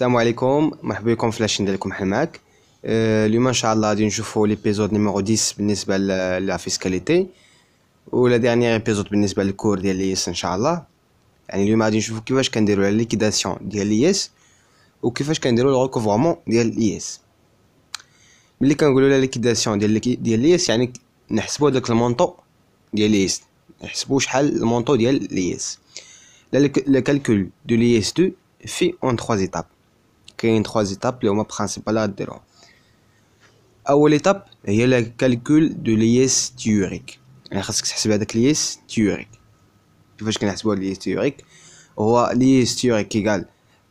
السلام عليكم مرحبا بكم في لاشين ديالكم حماك أه اليوم ان شاء الله غادي نشوفوا ليبيزود نيميرو 10 بالنسبه لا فيسكاليتي ولا ديرنيير ايبيزود بالنسبه للكور ديال ليس ان شاء الله يعني اليوم غادي نشوفوا كيفاش كنديروا لا ليكيداسيون ديال ليس وكيفاش كنديروا الريكوفرمون ديال ليس ملي كنقولوا لا ليكيداسيون ديال ديال ليس يعني نحسبوا داك المونطو ديال ليس نحسبوا شحال المونطو ديال ليس لا كالكول دو ليس 2 في اون 3 ايتاب كاين تخوا ايتاب اللي هما برينسيبال ديرهم اول ايتاب هي لا كالكول دو ليس تيوريك يعني خاصك تحسب هذاك ليس تيوريك كيفاش كنحسبوا ليس تيوريك هو ليس تيوريك كي قال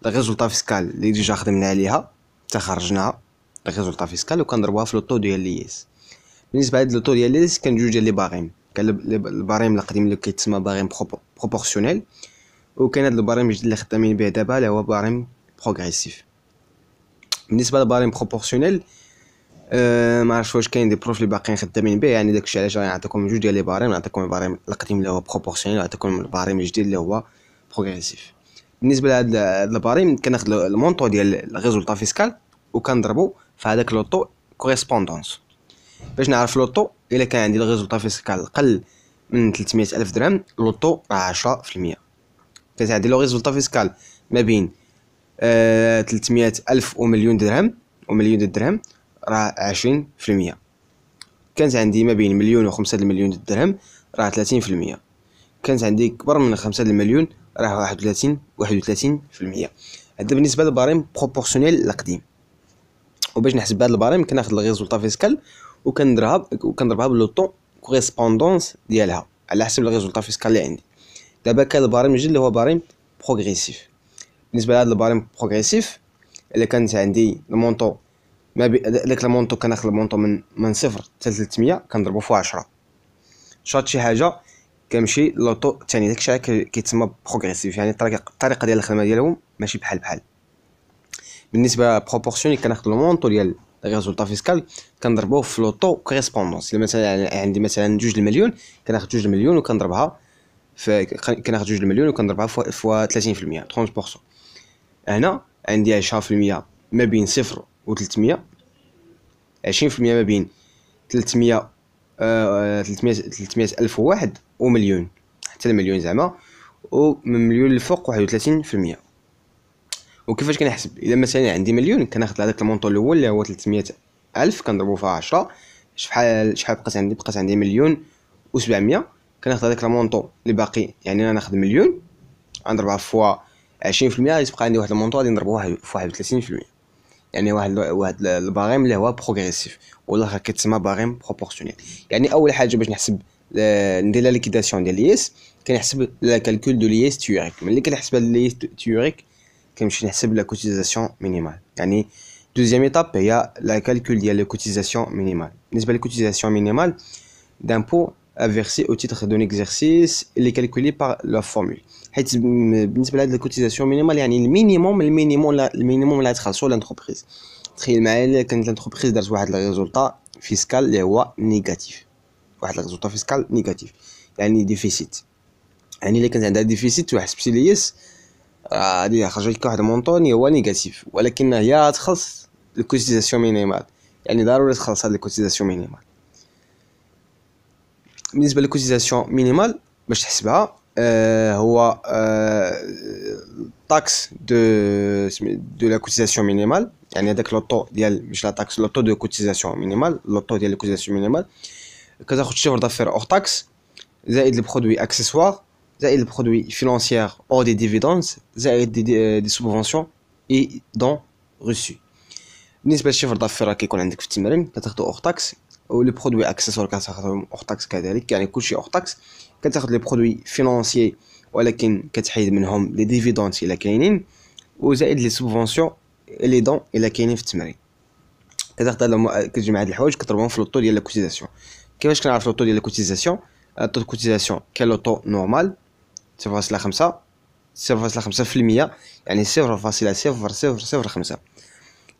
الريزولطا فيسكال اللي ديجا خدمنا عليها حتى خرجناها الريزولطا فيسكال وكنضربوها في لوطو ديال ليس بالنسبه لهاد لوطو ديال ليس كان جوج ديال لي باريم كان الباريم القديم اللي كيتسمى باريم بروبورسيونيل وكاين هاد الباريم اللي خدامين به دابا اللي هو باريم بروغريسيف بالنسبه لباريم بروبورسيونيل آه، ما عرفتش واش كاين دي بروف اللي باقيين خدامين به يعني داكشي علاش غادي نعطيكم جوج ديال لي باريم نعطيكم الباريم القديم اللي هو بروبورسيونيل ونعطيكم الباريم الجديد اللي هو بروغريسيف بالنسبه لهاد الباريم كناخد المونطو ديال الريزولطا فيسكال وكنضربو في هذاك لوطو كوريسبوندونس باش نعرف لوطو الا كان عندي الريزولطا فيسكال قل من 300 الف درهم لوطو راه 10% كتعدي لو ريزولطا فيسكال ما بين 300 آه، الف ومليون درهم ومليون درهم راه 20% كانت عندي ما بين مليون وخمسة مليون درهم راه 30% كانت عندي كبر من خمسة مليون راه واحد وثلاثين واحد وثلاثين في المية هذا بالنسبة للباريم بروبورسيونيل القديم وباش نحسب هذا الباريم كناخد الغيزولطا فيسكال وكنضربها وكنضربها بلو طون كوريسبوندونس ديالها على حسب الغيزولطا فيسكال اللي عندي دابا كان الباريم يجي اللي هو باريم بروغريسيف بالنسبه لهاد البارين بروغريسيف الا كانت عندي المونطو ما بي... داك المونطو كناخذ المونطو من من صفر حتى 300 كنضربو فوا 10 شات شي حاجه كنمشي لوطو الثاني داك الشيء كيتسمى بروغريسيف يعني الطريقه الطريقه ديال الخدمه ديالهم ماشي بحال بحال بالنسبه بروبورسيوني كناخذ المونطو ديال الريزولطا فيسكال كنضربوه في لوطو كوريسبوندونس الا مثلا يعني عندي مثلا 2 المليون كناخذ 2 المليون وكنضربها ف كناخذ 2 المليون وكنضربها فوا 30% 30% هنا عندي 10% ما بين صفر و 300 20% ما بين 300 300 300 الف وواحد ومليون حتى المليون زعما ومن مليون الفوق 31% وكيفاش كنحسب اذا مثلا عندي مليون كناخد هذاك المونطو الاول اللي هو 300 الف كنضربو فيها 10 شحال شحال بقات عندي بقات عندي مليون و700 كناخد هذاك المونطو اللي باقي يعني انا ناخد مليون غنضربها فوا عشرين في المية يتبقى عندي واحد المونطو غادي نضربو واحد في واحد وثلاثين في المية يعني واحد واحد الباغيم اللي هو بروغريسيف والاخر كتسمى باغيم بروبورسيونيل يعني اول حاجه باش نحسب آه، ندير لا ليكيداسيون ديال ليس كنحسب لا كالكول دو ليس تيوريك ملي كنحسب هاد ليس تيوريك كنمشي نحسب لا كوتيزاسيون مينيمال يعني دوزيام ايتاب هي لا كالكول ديال لا كوتيزاسيون مينيمال بالنسبه للكوتيزاسيون مينيمال دامبو à verser au titre d'un exercice, il est calculé par حيت بالنسبه لهاد الكوتيزاسيون مينيمال يعني المينيموم المينيموم المينيموم اللي غتخلصو لانتربريز تخيل معايا الا كانت لانتربريز دارت واحد الريزولطا فيسكال اللي هو نيجاتيف واحد الريزولطا فيسكال نيجاتيف يعني ديفيسيت يعني الا كانت عندها ديفيسيت وحسبتي ليس غادي يخرج لك واحد المونطون هو نيجاتيف ولكن هي تخلص الكوتيزاسيون مينيمال يعني ضروري تخلص هاد الكوتيزاسيون مينيمال بالنسبه للكوتيزاسيون مينيمال باش تحسبها Euh, ou euh, la taxe de la cotisation minimale, cest y a le taux de cotisation minimale, de cotisation minimale, quand on a le chef d'affaires hors taxe, il y a les produits accessoires, il y a les produits financiers hors des dividendes, il y a euh, des subventions et des dons reçus. Il y a d'affaires qui d'affaires hors taxe. ولي برودوي اكسسوار كتاخذهم اوختاكس كذلك يعني كلشي اوختاكس كتاخد كتاخذ لي برودوي فينونسيي ولكن كتحيد منهم لي ديفيدونت الا كاينين وزائد لي سوبفونسيون لي دون الا كاينين في التمرين كتاخد كتجمع هاد الحوايج كتضربهم في لوطو ديال الكوتيزاسيون كيفاش كنعرف لوطو ديال الكوتيزاسيون لوطو طو كوتيزاسيون كاين لوطو نورمال 0.5 0.5% يعني 0.0005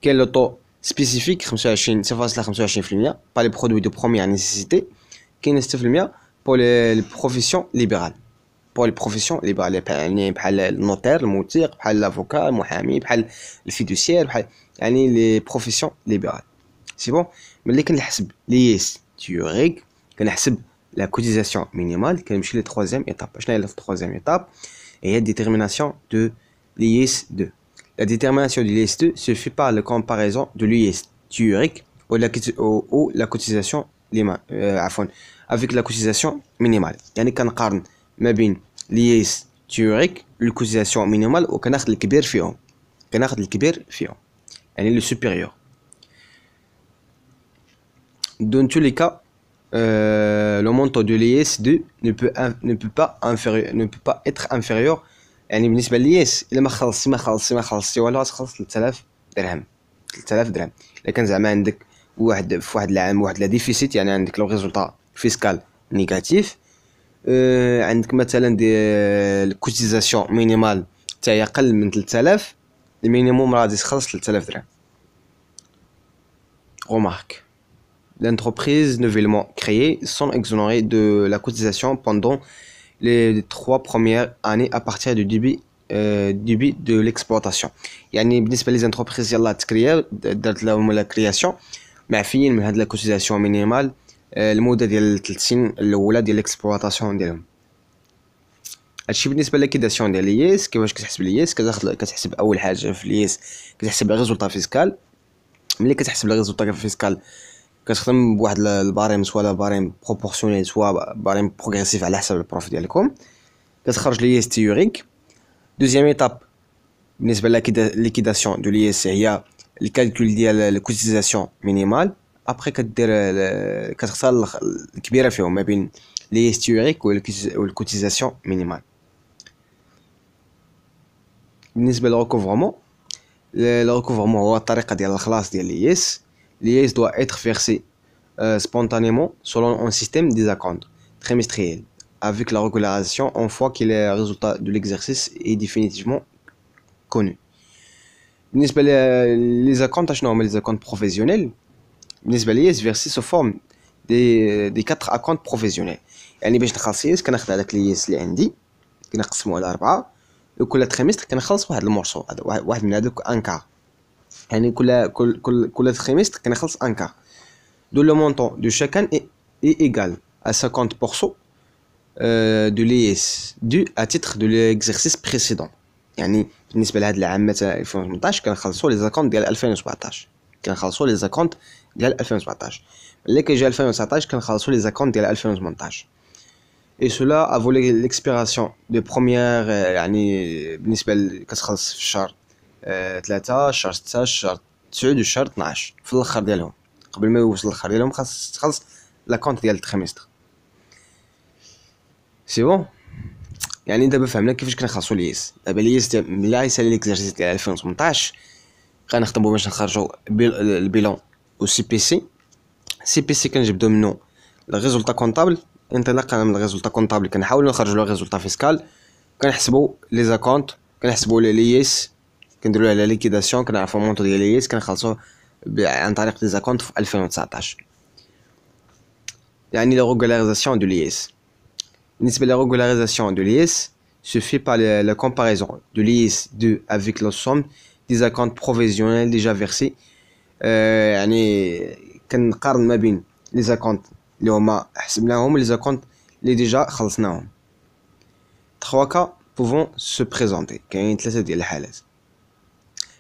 كاين لوطو spécifique comme chez se passe là comme chez les par les produits de première nécessité qui chez les pour les professions libérales pour les professions libérales par les notaires le notaire par l'avocat Mohamed par le fiduciaire par les professions libérales c'est bon mais lesquels les calculs les tueries que les calculs la cotisation minimale comme chez la troisième étape je suis dans le troisième étape et détermination de les 2. La détermination de l'IS-2 se fait par la comparaison de l'IS théorique ou, la, ou, la, cotisation, minimale. Euh, avec la cotisation minimale. Yani quand on compare mabin l'IS théorique, la cotisation minimale ou la le kibir fihom. On le kibir fihom. Yani le supérieur. Dans tous les cas, euh, le montant de l'IS2 ne peut, pas être inférieur يعني بالنسبه لي يس الا ما خلصتي ما خلصتي ما خلصتي والو غتخلص 3000 درهم 3000 درهم الا كان زعما عندك واحد في واحد العام واحد لا ديفيسيت يعني عندك لو ريزولطا فيسكال نيجاتيف آه عندك مثلا دي الكوتيزاسيون مينيمال حتى يقل من 3000 المينيموم راه غادي تخلص 3000 درهم remarque L'entreprise nouvellement créée sont exonérées de la cotisation pendant les trois premières années à partir du début début de l'exploitation يعني بالنسبه لي دارت لا كرياسيون معفيين من هاد لا هادشي بالنسبه ديال كيفاش كتحسب كتحسب كتخدم بواحد الباريم سوا باريم بروبورسيونيل سوا باريم بروغريسيف على حسب البروف ديالكم كتخرج لي اس تيوريك دوزيام ايتاب بالنسبه لليكيداسيون دو لي اس هي الكالكول ديال الكوتيزاسيون مينيمال ابخي كدير كتختار الكبيره فيهم ما بين لي اس تيوريك والكوتيزاسيون مينيمال بالنسبه للريكوفرمون الريكوفرمون هو الطريقه ديال الخلاص ديال لي اس L'IS doit être versé euh, spontanément selon un système des accounts trimestriels, avec la régularisation une fois que le résultat de l'exercice est définitivement connu. Euh, les accounts les professionnels بالنسبة ليا versés sous forme des euh, des quatre accounts professionnels يعني باش نخلص ياس كناخد les الياس اللي عندي كنقسمو على أربعة وكل تريمستر كنخلص واحد المورسو واحد من هذوك انكار يعني كل كل كل كل تريمستر كنخلص ان كار دو لو مونطون دو شاكان اي ايغال ا 50% دو de l'IS dû à titre de l'exercice يعني بالنسبه لهاد العام مثلا 2018 كنخلصوا لي زاكونت ديال 2017 كنخلصوا لي زاكونت ديال 2017 ملي كيجي 2019 كنخلصوا لي زاكونت ديال 2018 اي سولا افو ليكسبيراسيون دو بروميير يعني بالنسبه كتخلص في الشهر ثلاثة شهر ستة شهر تسعود شهر 12 في الاخر ديالهم قبل ما يوصل الاخر ديالهم خاص تخلص لاكونت ديال التخميستر سي بون يعني دابا فهمنا كيفاش كنخلصو الياس دابا الياس ملي غيسالي ليكزارسيس ديال 2018 غنخدمو باش نخرجو البيلون و سي بي سي سي بي سي كنجبدو منو الريزولطا كونطابل انطلاقا من الريزولطا كونطابل كنحاولو نخرجو لا ريزولطا فيسكال كنحسبو لي زاكونت كنحسبو لي ليس la liquidation de la formation de l'IS, qui comptes en 2019, il régularisation de l'IS. régularisation de l'IS se fait par la comparaison de l'IS avec la des comptes provisionnels déjà versés, euh, les comptes les déjà Trois cas peuvent se présenter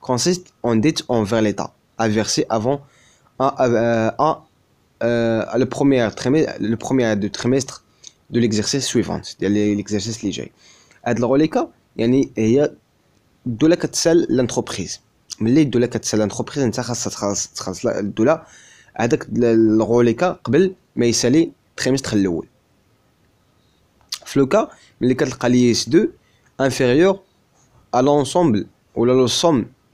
consiste en dette envers l'État, à verser avant à euh, euh, le, premier trimestre, le premier de trimestre de l'exercice suivant, l'exercice léger. À de cas il y a de la catsel l'entreprise. Mais les de la l'entreprise, ne sera pas de là. Avec le rôle éca, qu'bel, mais il s'allie trimestre le Dans le cas les quatre qualités deux inférieurs à l'ensemble ou la somme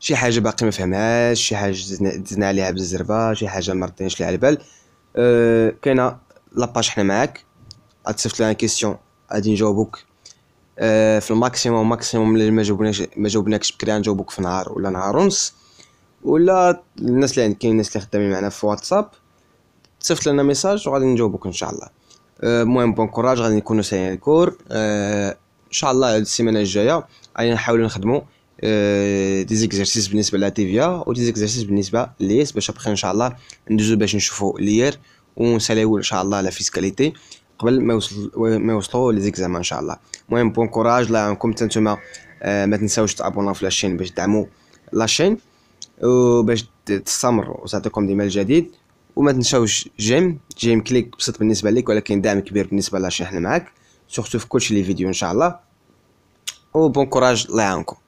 شي حاجه باقي ما فهمهاش شي حاجه دزنا عليها بالزربه شي حاجه ما رديناش ليها البال أه، كاينه لاباج حنا معاك غتصيفط لنا كيسيون غادي نجاوبوك أه، في الماكسيموم ماكسيموم اللي ما جاوبناش ما جاوبناكش بكري غنجاوبوك في نهار ولا نهار ونص ولا الناس اللي عندك كاين الناس اللي خدامين معنا في واتساب تصيفط لنا ميساج وغادي نجاوبوك ان شاء الله أه، المهم بون كوراج غادي نكونوا سايين الكور ان شاء الله السيمانه الجايه غادي نحاولوا نخدموا دي آه، زيكزارسيس بالنسبه للاتيفيا ودي زيكزارسيس بالنسبه ليس باش ابخي ان شاء الله ندوزو باش نشوفو لير ونساليو ان شاء الله لا فيسكاليتي قبل ما يوصل ما يوصلوا ليزيكزام ان شاء الله المهم بون كوراج لا يعاونكم حتى نتوما آه، ما تنساوش تابوناو في لاشين باش تدعموا لاشين وباش تستمروا وتعطيكم ديما الجديد وما تنساوش جيم جيم كليك بسيط بالنسبه ليك ولكن دعم كبير بالنسبه لاشين حنا معاك سورتو في كلشي لي فيديو ان شاء الله وبون كوراج الله يعاونكم